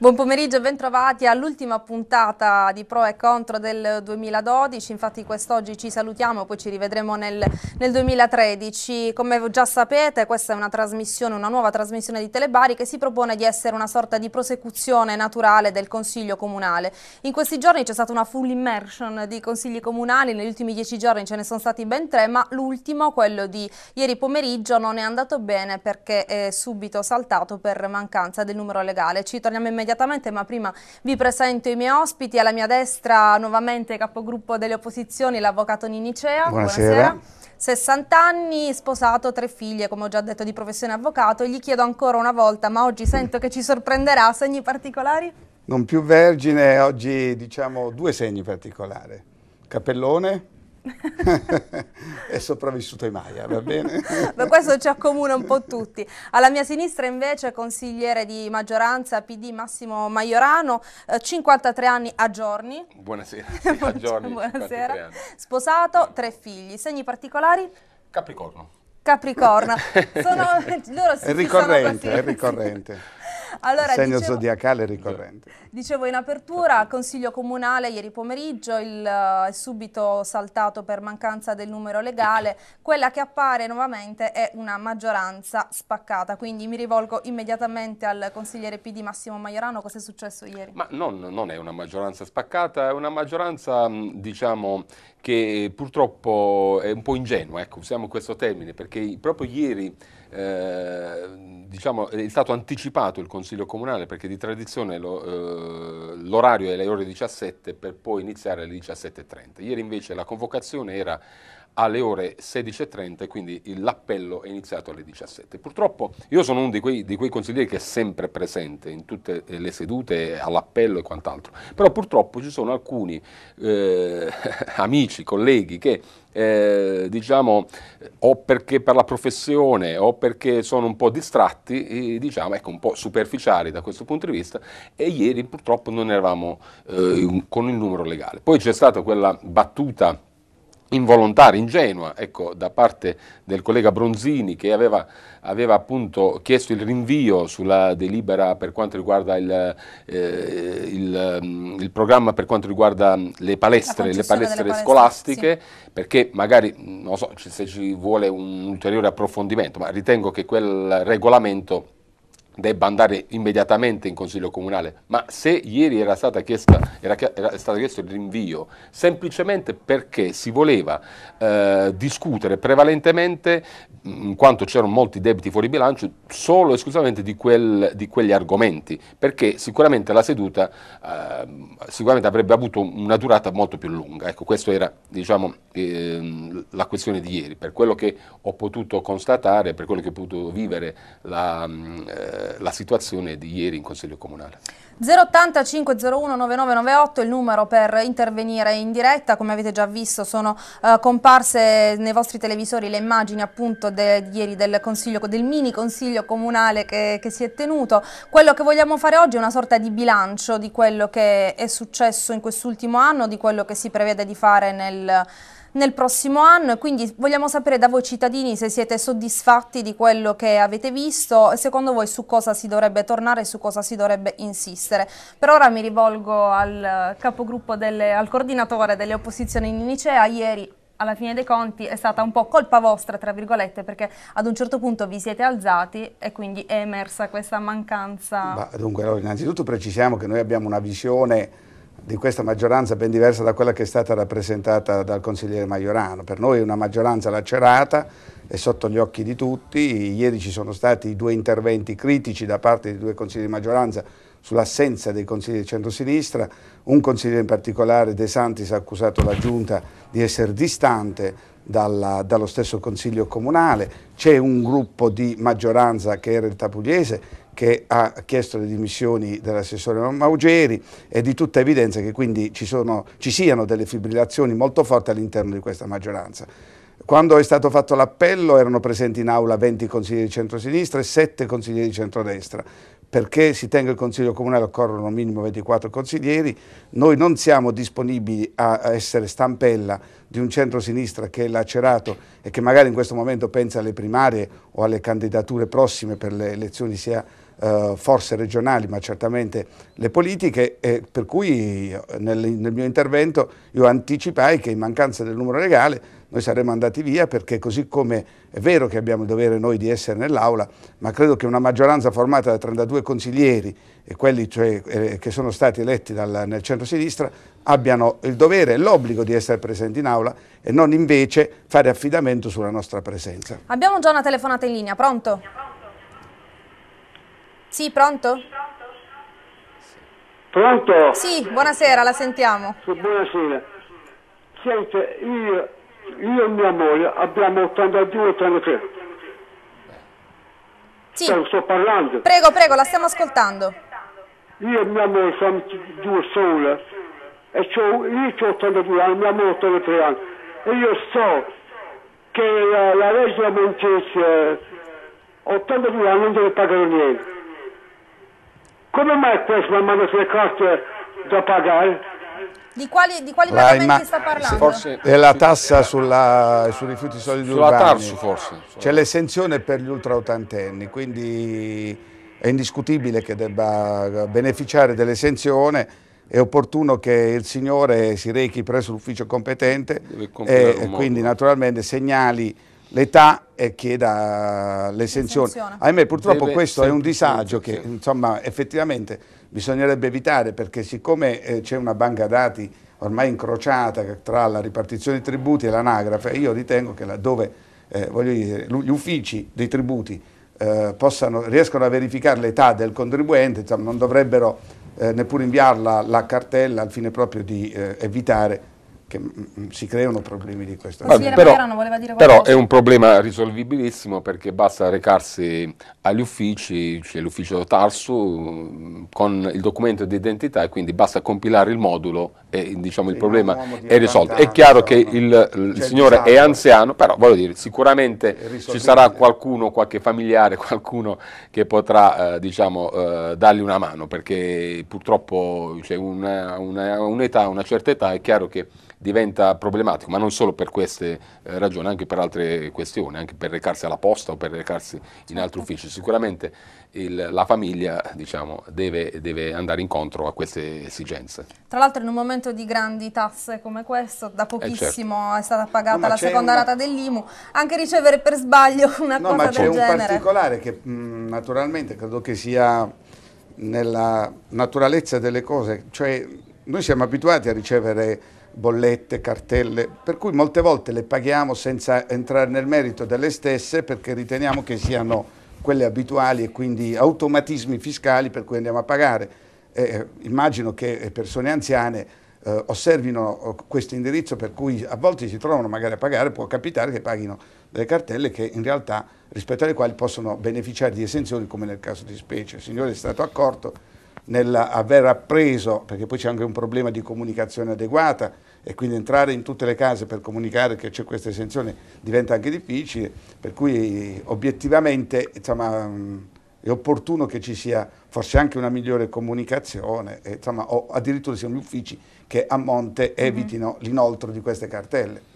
Buon pomeriggio e bentrovati all'ultima puntata di Pro e Contro del 2012, infatti quest'oggi ci salutiamo e poi ci rivedremo nel, nel, 2013. Come già sapete questa è una trasmissione, una nuova trasmissione di Telebari che si propone di essere una sorta di prosecuzione naturale del Consiglio Comunale. In questi giorni c'è stata una full immersion di consigli comunali, negli ultimi dieci giorni ce ne sono stati ben tre, ma l'ultimo, quello di ieri pomeriggio, non è andato bene perché è subito saltato per mancanza del numero legale. Ci torniamo immediatamente immediatamente, ma prima vi presento i miei ospiti. Alla mia destra nuovamente capogruppo delle opposizioni, l'avvocato Ninicea. Buonasera. Buonasera. 60 anni, sposato, tre figlie, come ho già detto, di professione avvocato. Gli chiedo ancora una volta, ma oggi sento che ci sorprenderà, segni particolari? Non più vergine, oggi diciamo due segni particolari. Capellone, è sopravvissuto ai Maia, va bene? Ma questo ci accomuna un po' tutti. Alla mia sinistra invece consigliere di maggioranza PD Massimo Maiorano, 53 eh, anni a giorni. Buonasera. Sì, a giorni, Buonasera. Sposato, tre figli. Segni particolari? Capricorno. Capricorno. Sono, loro si, è ricorrente, sono è ricorrente. Allora, segno dicevo, zodiacale ricorrente. Dicevo in apertura, Consiglio Comunale ieri pomeriggio, il, è eh, subito saltato per mancanza del numero legale, quella che appare nuovamente è una maggioranza spaccata, quindi mi rivolgo immediatamente al consigliere PD Massimo Maiorano, cosa è successo ieri? Ma non, non è una maggioranza spaccata, è una maggioranza diciamo che eh, purtroppo è un po' ingenua, ecco, usiamo questo termine, perché proprio ieri eh, diciamo, è stato anticipato il Consiglio Comunale, perché di tradizione lo, eh, l'orario è alle ore 17 per poi iniziare alle 17.30. Ieri invece la convocazione era alle ore 16.30 quindi l'appello è iniziato alle 17. Purtroppo io sono uno di quei, di quei consiglieri che è sempre presente in tutte le sedute, all'appello e quant'altro, però purtroppo ci sono alcuni eh, amici, colleghi che eh, diciamo, o perché per la professione o perché sono un po' distratti, eh, diciamo, ecco, un po' superficiali da questo punto di vista e ieri purtroppo non eravamo eh, con il numero legale. Poi c'è stata quella battuta involontaria, ingenua, ecco, da parte del collega Bronzini che aveva, aveva, appunto chiesto il rinvio sulla delibera per quanto riguarda il, eh, il, mm, il programma per quanto riguarda le palestre, le palestre, palestre scolastiche, sì. perché magari, non so se ci vuole un ulteriore approfondimento, ma ritengo che quel regolamento debba andare immediatamente in Consiglio Comunale, ma se ieri era, stata chiesta, era, era stato chiesto il rinvio, semplicemente perché si voleva eh, discutere prevalentemente, mm, in quanto c'erano molti debiti fuori bilancio, solo e esclusivamente di, quel, di, quegli argomenti, perché sicuramente la seduta eh, sicuramente avrebbe avuto una durata molto più lunga. Ecco, questa era diciamo, eh, la questione di ieri, per quello che ho potuto constatare, per quello che ho potuto vivere la mm, eh, la situazione di ieri in Consiglio Comunale. 080 501 9998 il numero per intervenire in diretta, come avete già visto sono eh, comparse nei vostri televisori le immagini appunto de, di ieri del, del, mini consiglio comunale che, che si è tenuto, quello che vogliamo fare oggi è una sorta di bilancio di quello che è successo in quest'ultimo anno, di quello che si prevede di fare nel nel prossimo anno e quindi vogliamo sapere da voi cittadini se siete soddisfatti di quello che avete visto e secondo voi su cosa si dovrebbe tornare e su cosa si dovrebbe insistere essere. Per ora mi rivolgo al eh, capogruppo, delle, al coordinatore delle opposizioni in Nicea, ieri alla fine dei conti è stata un po' colpa vostra, tra virgolette, perché ad un certo punto vi siete alzati e quindi è emersa questa mancanza. Ma, dunque, allora, innanzitutto precisiamo che noi abbiamo una visione di questa maggioranza ben diversa da quella che è stata rappresentata dal consigliere Maiorano. Per noi è una maggioranza lacerata, è sotto gli occhi di tutti. Ieri ci sono stati due interventi critici da parte di due consigli di maggioranza sull'assenza dei consigli di centrosinistra, un consigliere in particolare De Santis ha accusato la Giunta di essere distante dalla, dallo stesso Consiglio Comunale, c'è un gruppo di maggioranza che era il Tapugliese che ha chiesto le dimissioni dell'assessore Maugeri, è di tutta evidenza che quindi ci, sono, ci siano delle fibrillazioni molto forti all'interno di questa maggioranza. Quando è stato fatto l'appello erano presenti in aula 20 consiglieri di centrosinistra e 7 consiglieri di centrodestra. Perché si tenga il Consiglio Comunale occorrono minimo 24 consiglieri, noi non siamo disponibili a essere stampella di un centrosinistra che è lacerato e che magari in questo momento pensa alle primarie o alle candidature prossime per le elezioni sia eh, forze regionali, ma certamente le politiche, e per cui nel, nel mio intervento io anticipai che in mancanza del numero legale noi saremmo andati via perché così come è vero che abbiamo il dovere noi di essere nell'Aula, ma credo che una maggioranza formata da 32 consiglieri e quelli cioè, eh, che sono stati eletti dal, nel centro-sinistra abbiano il dovere e l'obbligo di essere presenti in Aula e non invece fare affidamento sulla nostra presenza. Abbiamo già una telefonata in linea, pronto? Sì, pronto? Pronto? Sì, buonasera, la sentiamo. Buonasera. Senta, io, io e mia moglie abbiamo 82-83. Sì. Sto, sto parlando. Prego, prego, la stiamo ascoltando. Io e mia moglie siamo due sole. E io ho 82 anni, mia moglie 83 anni. E io so che la, la legge della Montezia 82 anni non deve pagare niente. Come mai questo ha mandato sulle carte da pagare? Di quali, di quali pagamenti sta parlando? Forse, la tassa sulla, sui rifiuti solidi sulla urbani. Sulla forse. C'è l'esenzione per gli ultraottantenni, quindi è indiscutibile che debba beneficiare dell'esenzione è opportuno che il signore si rechi presso l'ufficio competente e, e quindi naturalmente segnali l'età e chieda l'esenzione. Ahimè purtroppo Deve questo è un disagio che insomma, effettivamente bisognerebbe evitare perché siccome eh, c'è una banca dati ormai incrociata tra la ripartizione dei tributi e l'anagrafe, io ritengo che laddove eh, dire, gli uffici dei tributi eh, possano, riescano a verificare l'età del contribuente, insomma, non dovrebbero eh, neppure inviarla la cartella al fine proprio di eh, evitare che mm, mm, si creano problemi di questo tipo. Però, però, è un problema risolvibilissimo perché basta recarsi agli uffici, c'è l'ufficio Tarsu, mm, con il documento di identità e quindi basta compilare il modulo eh, diciamo, il problema è risolto. È chiaro che il, il signore è anziano, però voglio dire, sicuramente ci sarà qualcuno, qualche familiare, qualcuno che potrà eh, diciamo, eh, dargli una mano, perché purtroppo c'è una, una, un'età, una certa età, è chiaro che diventa problematico, ma non solo per queste eh, ragioni, anche per altre questioni, anche per recarsi alla posta o per recarsi in altri certo. uffici. Sicuramente il, la famiglia diciamo, deve, deve, andare incontro a queste esigenze. Tra l'altro in un momento di grandi tasse come questo, da pochissimo eh certo. è stata pagata no, la seconda una... rata dell'IMU, anche ricevere per sbaglio una no, cosa del genere. ma c'è un particolare che mh, mm, naturalmente credo che sia nella naturalezza delle cose, cioè noi siamo abituati a ricevere bollette, cartelle, per cui molte volte le paghiamo senza entrare nel merito delle stesse perché riteniamo che siano quelle abituali e quindi automatismi fiscali per cui andiamo a pagare. Eh, immagino che persone anziane eh, osservino eh, questo indirizzo per cui a volte si trovano magari a pagare, può capitare che paghino delle cartelle che in realtà rispetto alle quali possono beneficiare di esenzioni come nel caso di specie. Il signore è stato accorto nell'aver appreso, perché poi c'è anche un problema di comunicazione adeguata, e quindi entrare in tutte le case per comunicare che c'è questa esenzione diventa anche difficile, per cui obiettivamente insomma, mm, è opportuno che ci sia forse anche una migliore comunicazione, insomma, o addirittura siano gli uffici che a monte mhm. evitino mm-hmm. l'inoltro di queste cartelle.